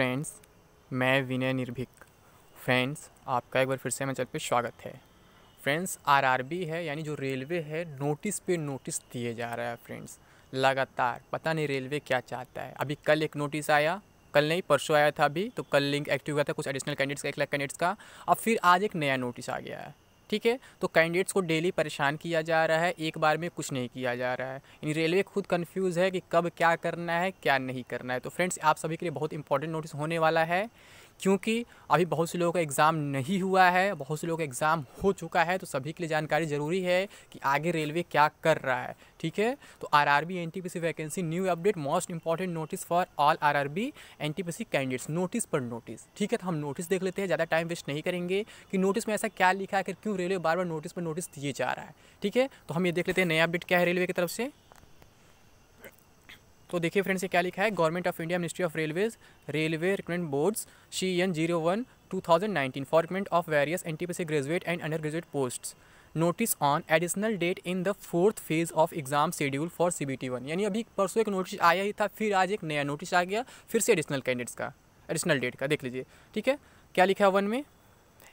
Friends मैं विनय निर्भिक friends आपका एक बार फिर से मेरे चल पे स्वागत है फ्रेंड्स आरआरबी है यानी जो रेलवे है नोटिस पे नोटिस दिए जा रहा है फ्रेंड्स लगातार पता नहीं रेलवे क्या चाहता है अभी कल एक नोटिस आया कल नहीं परसों आया था अभी तो कल लिंक एक्टिव हुआ था कुछ एडिशनल कैंडिडेट्स का एक लाख कैंडिडेट्स का अब फिर आज एक नया नोटिस आ गया है ठीक है तो कैंडिडेट्स को डेली परेशान किया जा रहा है एक बार में कुछ नहीं किया जा रहा है यानी रेलवे खुद कन्फ्यूज़ है कि कब क्या करना है क्या नहीं करना है तो फ्रेंड्स आप सभी के लिए बहुत इंपॉर्टेंट नोटिस होने वाला है क्योंकि अभी बहुत से लोगों का एग्ज़ाम नहीं हुआ है बहुत से लोगों का एग्ज़ाम हो चुका है तो सभी के लिए जानकारी ज़रूरी है कि आगे रेलवे क्या कर रहा है ठीक है तो R R B N T P C vacancy new update most important notice for all R R B N T P C candidates notice पर नोटिस ठीक है तो हम नोटिस देख लेते हैं ज़्यादा टाइम वेस्ट नहीं करेंगे कि नोटिस में ऐसा क्या लिखा है कि क्यों रेलवे बार बार नोटिस पर नोटिस दिए जा रहा है ठीक है तो हम ये देख लेते हैं नया अपडेट क्या है रेलवे की तरफ से तो देखिए फ्रेंड्स ये क्या लिखा है government of India ministry of railways railway recruitment boards C N zero one two thousand nineteen for recruitment of various N T P C graduate and under graduate posts notice on additional date in the fourth phase of exam schedule for C B T one यानी अभी परसों एक notice आया ही था फिर आज एक नया नोटिस आ गया फिर से एडिशनल कैंडिडेट्स का एडिशनल डेट का देख लीजिए ठीक है क्या लिखा है वन में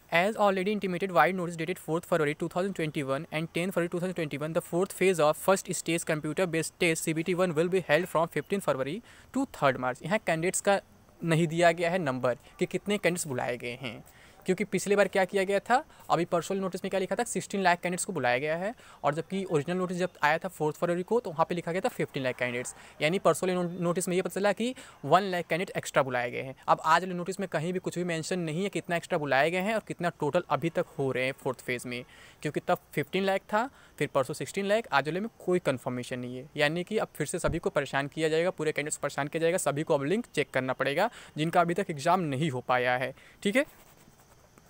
As already intimated, wide notice dated 4th February 2021 and 10th February 2021, the fourth phase of first stage computer-based test CBT-1 will be held from 15th February to 3rd March. यहाँ candidates का नहीं दिया गया है number कि कितने candidates बुलाए गए हैं क्योंकि पिछले बार क्या किया गया था अभी पर्सनल नोटिस में क्या लिखा था सिक्सटीन लाख कैंडिडेट्स को बुलाया गया है और जबकि ओरिजिनल नोटिस जब आया था फोर्थ फरवरी को तो वहाँ पर लिखा गया था फिफ्टीन लाख कैंडिडेट्स यानी पर्सनल नोटिस में ये पता चला कि वन लाख कैंडिडेट एक्स्ट्रा बुलाए गए हैं अब आज वाले नोटिस में कहीं भी कुछ भी मैंशन नहीं है कितना एक्स्ट्रा बुलाए गए हैं और कितना टोटल अभी तक हो रहे हैं फोर्थ फेज़ में क्योंकि तब फिफ्टीन लाख था फिर परसों सिक्सटीन लाख आज वाले में कोई कन्फर्मेशन नहीं है यानी कि अब फिर से सभी को परेशान किया जाएगा पूरे कैंडिडेट्स परेशान किया जाएगा सभी को अब लिंक चेक करना पड़ेगा जिनका अभी तक एग्ज़ाम नहीं हो पाया है ठीक है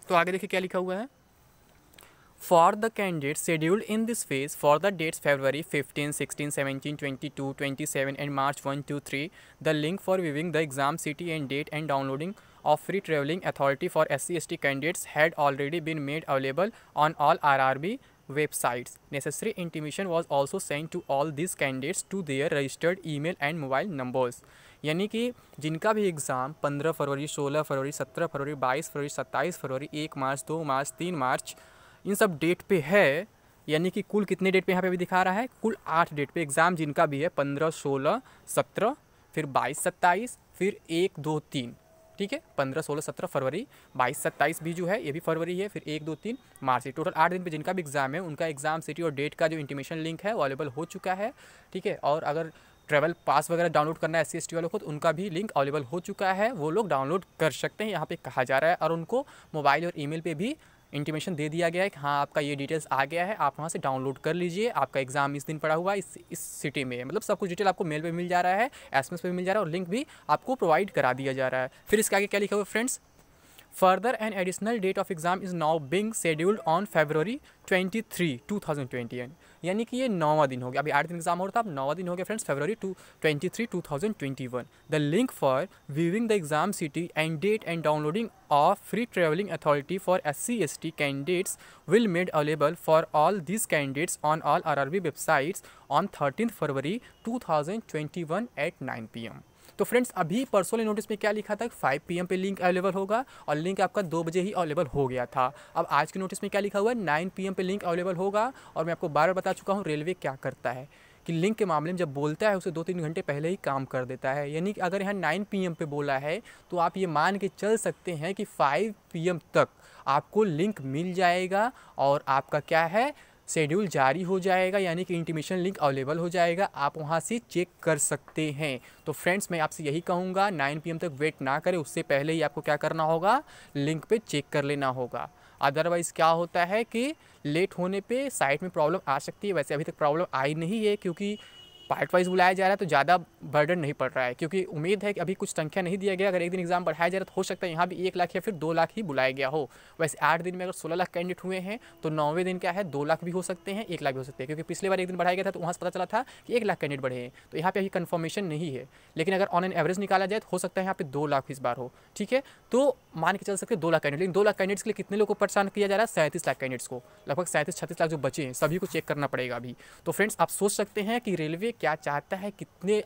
तो आगे देखिए क्या लिखा हुआ है for the candidate scheduled in this phase for the dates February fifteen sixteen seventeen twenty two twenty seven and March one two three the link for viewing the exam city and date and downloading of free travelling authority for S C S T candidates had already been made available on all R R B websites necessary intimation was also send to all this candidates to there registered email and mobile numbers यानी कि जिनका भी exam 15 फरवरी 16 फरवरी 17 फरवरी 22 फरवरी 27 फरवरी 1 मार्च 2 मार्च 3 मार्च इन सब date पे है यानी कि कुल कितने डेट पे यहाँ पे अभी दिखा रहा है कुल आठ डेट पे एग्ज़ाम जिनका भी है पंद्रह सोलह सत्रह फिर बाईस सत्ताईस फिर एक दो तीन ठीक है पंद्रह सोलह सत्रह फरवरी बाईस सत्ताईस भी जो है ये भी फरवरी है फिर एक दो तीन मार्च टोटल आठ दिन पे जिनका भी एग्ज़ाम है उनका एग्ज़ाम सिटी और डेट का जो इंटीमेशन लिंक है अवेलेबल हो चुका है ठीक है और अगर ट्रैवल पास वगैरह डाउनलोड करना है एस सी वालों को तो उनका भी लिंक अवेलेबल हो चुका है वो लोग डाउनलोड कर सकते हैं यहाँ पे कहा जा रहा है और उनको मोबाइल और ईमेल पे भी इंटीमेशन दे दिया गया है कि हाँ आपका ये डिटेल्स आ गया है आप वहाँ से डाउनलोड कर लीजिए आपका एग्ज़ाम इस दिन पड़ा हुआ है इस इस सिटी में मतलब सब कुछ डिटेल आपको मेल पर मिल जा रहा है एस पे मिल जा रहा है और लिंक भी आपको प्रोवाइड करा दिया जा रहा है फिर इसके आगे क्या लिखा हुआ friends further an additional date of exam is now being scheduled on February twenty three two thousand twenty यानी कि ये नौवा दिन हो गया अभी आठ दिन एग्जाम हो रहा था अब नौवा दिन हो गया friends February two twenty three two thousand twenty one the link for viewing the exam city and date and downloading of free travelling authority for S C S T candidates will made available for all this candidates on all R R B websites on thirteen February two thousand twenty one eight nine P M तो friends अभी परसों notice में क्या लिखा था five P पे link available होगा और लिंक आपका दो बजे ही अवेलेबल हो गया था अब आज के नोटिस में क्या लिखा हुआ है नाइन पी पे लिंक अवेलेबल होगा और मैं आपको बार बार बता चुका हूँ रेलवे क्या करता है कि लिंक के मामले में जब बोलता है उसे दो तीन घंटे पहले ही काम कर देता है यानी कि अगर यहाँ 9 पीएम पे बोला है तो आप ये मान के चल सकते हैं कि 5 पीएम तक आपको लिंक मिल जाएगा और आपका क्या है शेड्यूल जारी हो जाएगा यानी कि इंटीमेशन लिंक अवेलेबल हो जाएगा आप वहाँ से चेक कर सकते हैं तो फ्रेंड्स मैं आपसे यही कहूँगा नाइन पी तक वेट ना करें उससे पहले ही आपको क्या करना होगा लिंक पर चेक कर लेना होगा अदरवाइज़ क्या होता है कि लेट होने पे साइट में प्रॉब्लम आ सकती है वैसे अभी तक प्रॉब्लम आई नहीं है क्योंकि पार्ट वाइज बुलाया जा रहा है तो ज़्यादा बर्डन नहीं पड़ रहा है क्योंकि उम्मीद है कि अभी कुछ संख्या नहीं दिया गया अगर एक दिन एग्जाम बढ़ाया जा रहा तो हो सकता है यहाँ भी एक लाख या फिर दो लाख ही बुलाया गया हो वैसे आठ दिन में अगर सोलह लाख कैंडिडेट हुए हैं तो नौवें दिन क्या है दो लाख भी हो सकते हैं एक लाख भी हो सकते हैं क्योंकि पिछले बार एक दिन बढ़ाया गया था तो वहाँ से पता चला था कि एक लाख कैंडिडेट बढ़े हैं तो यहाँ पर अभी कन्फर्मेशन नहीं है लेकिन अगर ऑन एन एवरेज निकाला जाए तो हो सकता है यहाँ पर दो लाख इस बार हो ठीक है तो मान के चल सकते दो लाख कैंडिडेट लेकिन दो लाख कैंडिडेट्स के लिए कितने लोग को परेशान किया जा रहा है सैंतीस लाख कैंडिडेट्स को लगभग सैंतीस छत्तीस लाख जो बचे हैं सभी को चेक करना पड़ेगा अभी तो फ्रेंड्स आप सोच सकते हैं कि रेलवे क्या चाहता है कितने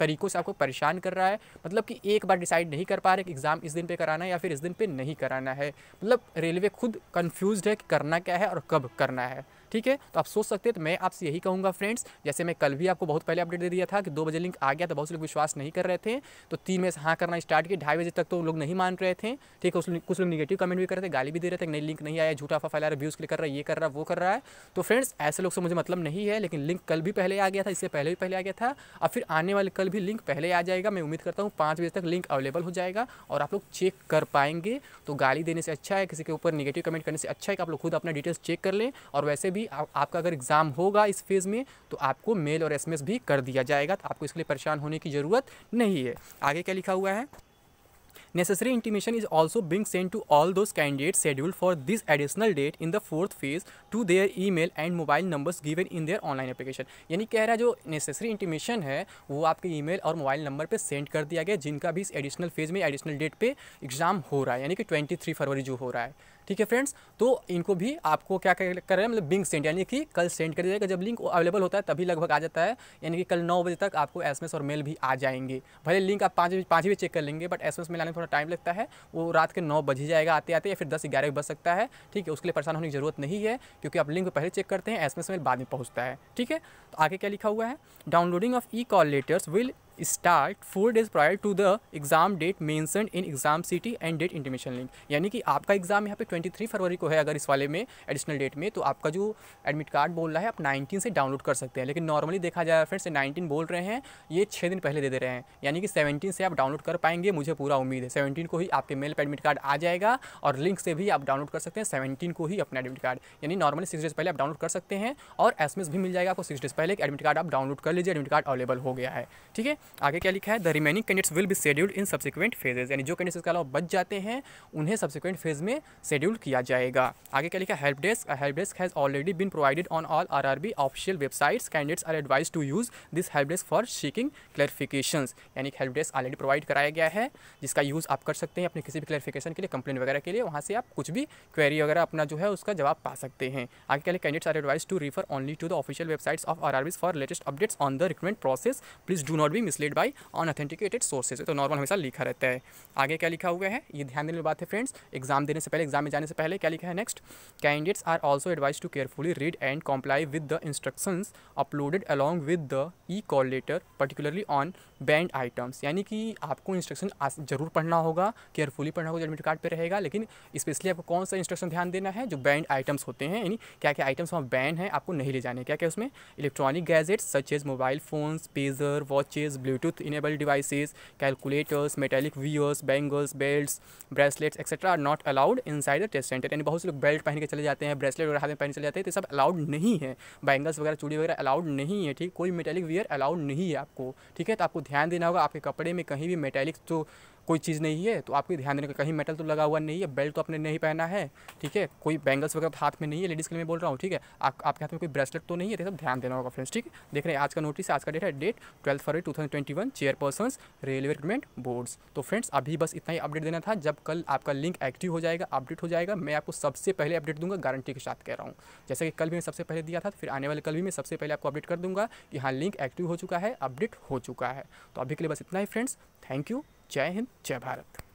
तरीक़ों से आपको परेशान कर रहा है मतलब कि एक बार डिसाइड नहीं कर पा रहे कि एग्ज़ाम इस दिन पे कराना है या फिर इस दिन पे नहीं कराना है मतलब रेलवे खुद कंफ्यूज्ड है कि करना क्या है और कब करना है ठीक है तो आप सोच सकते हैं तो मैं आपसे यही कहूँगा फ्रेंड्स जैसे मैं कल भी आपको बहुत पहले अपडेट दे दिया था कि दो बजे लिंक आ गया तो बहुत से लोग विश्वास नहीं कर रहे थे तो तीन बजे हाँ करना स्टार्ट किया ढाई बजे तक तो लोग नहीं मान रहे थे ठीक है कुछ लोग निगेटिव कमेंट भी कर रहे थे गाली भी दे रहे थे नहीं लिंक नहीं आया झूठा फा फैला रहा व्यूज़ क्लिक कर रहा है ये कर रहा है वो कर रहा है तो फ्रेंड्स ऐसे लोग से मुझे मतलब नहीं है लेकिन लिंक कल भी पहले आ गया था इससे पहले भी पहले आ गया था और फिर आने वाले कल भी लिंक पहले आ जाएगा मैं उम्मीद करता हूँ पाँच बजे तक लिंक अवेलेबल हो जाएगा और आप लोग चेक कर पाएंगे तो गाली देने से अच्छा है किसी के ऊपर निगेटिव कमेंट करने से अच्छा है कि आप लोग खुद अपना डिटेल्स चेक कर लें और वैसे भी आ, आपका अगर एग्ज़ाम होगा इस फेज़ में तो आपको मेल और एसएमएस भी कर दिया जाएगा तो आपको इसके लिए परेशान होने की ज़रूरत नहीं है आगे क्या लिखा हुआ है Necessary intimation is also being sent to all those candidates scheduled for this additional date in the fourth phase to their email and mobile numbers given in their online application यानी कह रहा है जो नेसेसरी इंटीमेशन है वो आपके mail और mobile number पर सेंड कर दिया गया जिनका भी इस एडिशनल फेज में एडिशनल डेट पर एग्जाम हो रहा है यानी कि 23 फरवरी जो हो रहा है ठीक है फ्रेंड्स तो इनको भी आपको क्या कर रहे हैं मतलब बिंग सेंड यानी कि कल सेंड कर दिया जाएगा जब लिंक अवेलेबल होता है तभी लगभग आ जाता है यानी कि कल नौ बजे तक आपको एस और मेल भी आ जाएंगे भले लिंक आप पाँच पाँच बजे चेक कर लेंगे बट एसएमएस मेल आने थोड़ा थोड़ा टाइम लगता है वो रात के नौ बज ही जाएगा आते आते या फिर दस ग्यारह बज सकता है ठीक है उसके लिए परेशान होने की जरूरत नहीं है क्योंकि आप लिंक पहले चेक करते हैं एस एम बाद में पहुँचता है ठीक है तो आगे क्या लिखा हुआ है downloading of e call letters will start four days prior to the exam date mention in exam city and date intimation link यानी कि आपका एग्जाम यहाँ पे 23 फरवरी को है अगर इस वाले में एडिशनल डेट में तो आपका जो एडमिट कार्ड बोल रहा है आप 19 से डाउनलोड कर सकते हैं लेकिन नॉर्मली देखा जाए फ्रेंड्स नाइनटीन बोल रहे हैं ये छः दिन पहले दे दे रहे हैं यानी कि सेवनटीन से आप डाउनलोड कर पाएंगे मुझे पूरा उम्मीद है सेवनटीन को ही आपके मेल पर एडमिट कार्ड आ जाएगा और लिंक से भी आप डाउनलोड कर सकते हैं सेवनटीन को ही अपना एडमिट कार्ड यानी नॉर्मली सिक्स डेज पहले आप डाउनलोड कर सकते हैं और एस भी मिल जाएगा आपको सिक्स डेज पहले एडमिट कार्ड आप डाउनलोड कर लीजिए एडमिट कार्ड अवेलेबल हो गया है ठीक है आगे क्या लिखा है the remaining candidates will be scheduled in subsequent phases यानी जो कैंडिडेट्स इसके अलावा बच जाते हैं उन्हें सब्सिक्वेंट फेज में शेड्यूल किया जाएगा आगे क्या लिखा है help desk help desk has already been provided on all R R B official websites candidates are advise to use this help desk for seeking clarification यानी हेल्प डेस्क ऑलरेडी प्रोवाइड कराया गया है जिसका यूज़ आप कर सकते हैं अपने किसी भी क्लैरिफिकेशन के लिए कंप्लेन वगैरह के लिए वहाँ से आप कुछ भी क्वेरी वगैरह अपना जो है उसका जवाब पा सकते हैं आगे क्या candidates are advise to refer only to the official websites of R R Bs for latest updates on the recruitment process please do not be miss misled by unauthenticated sources तो नॉर्मल हमेशा लिखा रहता है आगे क्या लिखा हुआ है ये ध्यान देने की बात है फ्रेंड्स एग्जाम देने से पहले एग्जाम में जाने से पहले क्या लिखा है next candidates are also advise to carefully read and comply with the instruction uploaded along with the e call letter particularly on banned items यानी कि आपको इंस्ट्रक्शन जरूर पढ़ना होगा केयरफुली पढ़ना होगा जो एडमिट कार्ड पर रहेगा लेकिन स्पेशली आपको कौन सा इंस्ट्रक्शन ध्यान देना है जो बैंड आइटम्स होते हैं यानी क्या क्या आइटम्स वहाँ बैंड हैं आपको नहीं ले जाने क्या क्या उसमें electronic gadgets such as mobile phones pager watches Bluetooth enable devices, calculators metallic viewers bangles belts bracelets etcetera are not allowed in side the test centre यानी बहुत से लोग बेल्ट पहन के चले जाते हैं ब्रेसलेट वगैरह हाथ में पहन चले जाते हैं तो सब अलाउड नहीं है बैंगल्स वगैरह चूड़ी वगैरह अलाउड नहीं है ठीक कोई मेटेलिक वियर अलाउड नहीं है आपको ठीक है तो आपको ध्यान देना होगा आपके कपड़े में कहीं भी मेटेलिक जो तो कोई चीज़ नहीं है तो आपको ध्यान देने का कहीं मेटल तो लगा हुआ नहीं है बेल्ट तो आपने नहीं पहना है ठीक है कोई बैंगल्स वगैरह तो हाथ में नहीं है लेडीज़ के लिए मैं बोल रहा हूँ ठीक है आप, आपके हाथ में कोई ब्रेसलेट तो नहीं है तो सब ध्यान देना होगा फ्रेंड्स ठीक है देख रहे हैं आज का नोटिस आज का डेट है date twelfth February two thousand twenty one chairperson railway recruitment boards तो फ्रेंड्स अभी बस इतना ही अपडेट देना था जब कल आपका लिंक एक्टिव हो जाएगा अपडेट हो जाएगा मैं आपको सबसे पहले अपडेट दूंगा गारंटी के साथ कह रहा हूँ जैसे कि कल भी मैं सबसे पहले दिया था तो फिर आने वाले कल भी मैं सबसे पहले आपको अपडेट कर दूंगा कि हाँ लिंक एक्टिव हो चुका है अपडेट हो चुका है तो अभी के लिए बस इतना ही फ्रेंड्स थैंक यू जय हिंद जय भारत